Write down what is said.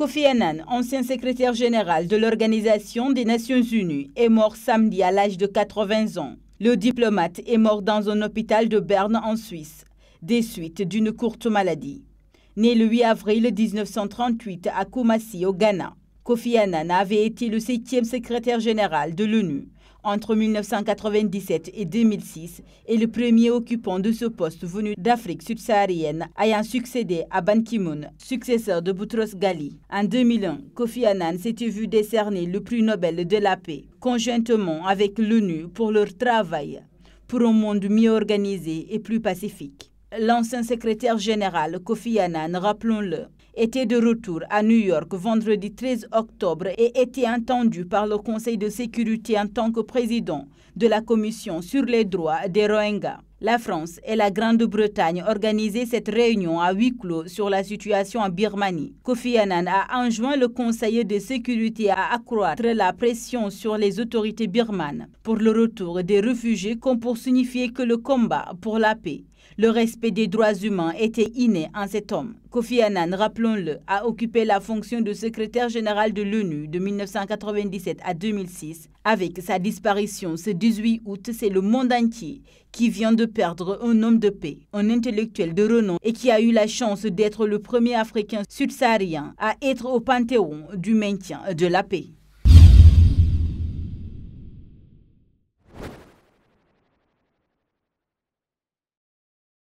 Kofi Annan, ancien secrétaire général de l'Organisation des Nations Unies, est mort samedi à l'âge de 80 ans. Le diplomate est mort dans un hôpital de Berne en Suisse, des suites d'une courte maladie. Né le 8 avril 1938 à Kumasi, au Ghana, Kofi Annan avait été le septième secrétaire général de l'ONU entre 1997 et 2006 et le premier occupant de ce poste venu d'Afrique subsaharienne ayant succédé à Ban Ki-moon, successeur de Boutros Ghali. En 2001, Kofi Annan s'était vu décerner le prix Nobel de la paix conjointement avec l'ONU pour leur travail pour un monde mieux organisé et plus pacifique. L'ancien secrétaire général Kofi Annan, rappelons-le, était de retour à New York vendredi 13 octobre et était entendu par le Conseil de sécurité en tant que président de la Commission sur les droits des Rohingyas. La France et la Grande-Bretagne organisaient cette réunion à huis clos sur la situation en Birmanie. Kofi Annan a enjoint le Conseil de sécurité à accroître la pression sur les autorités birmanes pour le retour des réfugiés comme pour signifier que le combat pour la paix, le respect des droits humains était inné en cet homme. Kofi Annan, rappelons-le, a occupé la fonction de secrétaire général de l'ONU de 1997 à 2006. Avec sa disparition ce 18 août, c'est le monde entier qui vient de perdre un homme de paix, un intellectuel de renom et qui a eu la chance d'être le premier Africain subsaharien à être au panthéon du maintien de la paix.